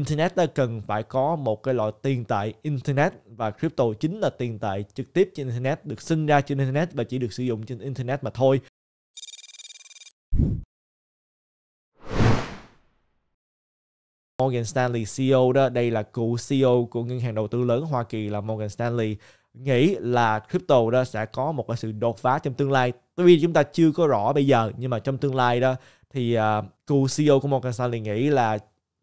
Internet ta cần phải có một cái loại tiền tệ Internet và crypto chính là tiền tệ trực tiếp trên Internet, được sinh ra trên Internet và chỉ được sử dụng trên Internet mà thôi. Morgan Stanley CEO đó, đây là cựu CEO của ngân hàng đầu tư lớn Hoa Kỳ là Morgan Stanley nghĩ là crypto đó sẽ có một cái sự đột phá trong tương lai. Tuy chúng ta chưa có rõ bây giờ nhưng mà trong tương lai đó thì uh, cựu CEO của Morgan Stanley nghĩ là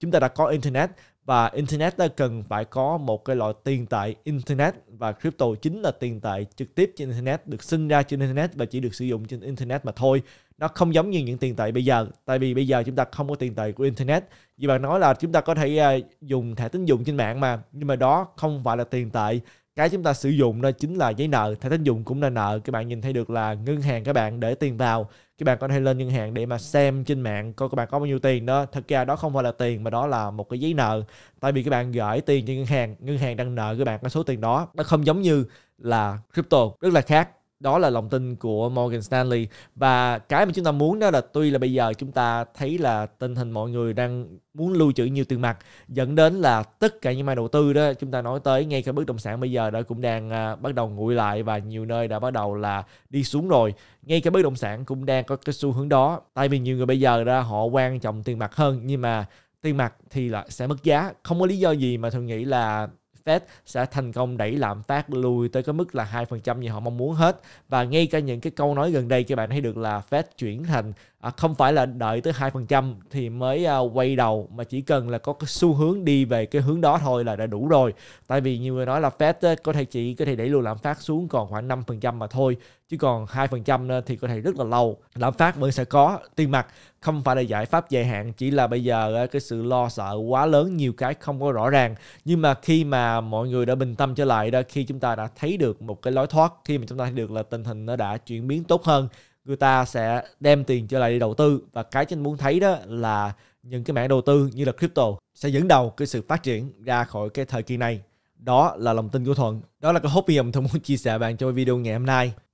chúng ta đã có internet và internet ta cần phải có một cái loại tiền tệ internet và crypto chính là tiền tệ trực tiếp trên internet được sinh ra trên internet và chỉ được sử dụng trên internet mà thôi nó không giống như những tiền tệ bây giờ tại vì bây giờ chúng ta không có tiền tệ của internet như bạn nói là chúng ta có thể à, dùng thẻ tín dụng trên mạng mà nhưng mà đó không phải là tiền tệ cái chúng ta sử dụng đó chính là giấy nợ thẻ tín dụng cũng là nợ các bạn nhìn thấy được là ngân hàng các bạn để tiền vào các bạn có thể lên ngân hàng để mà xem trên mạng coi các bạn có bao nhiêu tiền đó thật ra đó không phải là tiền mà đó là một cái giấy nợ tại vì các bạn gửi tiền cho ngân hàng ngân hàng đang nợ các bạn cái số tiền đó nó không giống như là crypto rất là khác đó là lòng tin của Morgan Stanley và cái mà chúng ta muốn đó là tuy là bây giờ chúng ta thấy là tình hình mọi người đang muốn lưu trữ nhiều tiền mặt dẫn đến là tất cả những mai đầu tư đó chúng ta nói tới ngay cả bất động sản bây giờ đã cũng đang à, bắt đầu nguội lại và nhiều nơi đã bắt đầu là đi xuống rồi ngay cả bất động sản cũng đang có cái xu hướng đó tại vì nhiều người bây giờ ra họ quan trọng tiền mặt hơn nhưng mà tiền mặt thì là sẽ mất giá không có lý do gì mà tôi nghĩ là Fed sẽ thành công đẩy lạm phát lùi tới cái mức là 2% như họ mong muốn hết và ngay cả những cái câu nói gần đây các bạn thấy được là Fed chuyển thành à, không phải là đợi tới 2% thì mới à, quay đầu mà chỉ cần là có cái xu hướng đi về cái hướng đó thôi là đã đủ rồi tại vì nhiều người nói là Fed có thể chỉ có thể đẩy lùi lạm phát xuống còn khoảng 5% mà thôi chứ còn 2% thì có thể rất là lâu lạm phát vẫn sẽ có tiền mặt không phải là giải pháp dài hạn chỉ là bây giờ cái sự lo sợ quá lớn nhiều cái không có rõ ràng nhưng mà khi mà mọi người đã bình tâm trở lại đó khi chúng ta đã thấy được một cái lối thoát khi mà chúng ta thấy được là tình hình nó đã chuyển biến tốt hơn người ta sẽ đem tiền trở lại đi đầu tư và cái chúng muốn thấy đó là những cái mảng đầu tư như là crypto sẽ dẫn đầu cái sự phát triển ra khỏi cái thời kỳ này đó là lòng tin của thuận đó là cái hobby mà thuận muốn chia sẻ bạn trong video ngày hôm nay